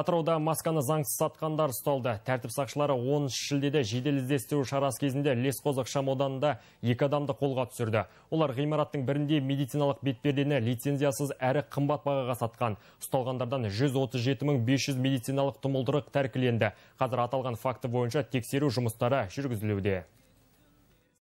Атырауда масканы заңсыз сатқандар ұсталды. Тәртіп сақшылары 10 шілдеде жедел іздестіру шарасы кезінде Лесқоз ықшам ауданында екі адамды қолға түсірді. Олар ғимараттың бірінде медициналық бетпердені лицензиясыз әрі қымбат бағаға сатқан. Ұсталғандардан 137500 медициналық тұмылдырық тәркіленді. Қазір аталған факті бойынша тексеру жұмыстары жүргізілуде.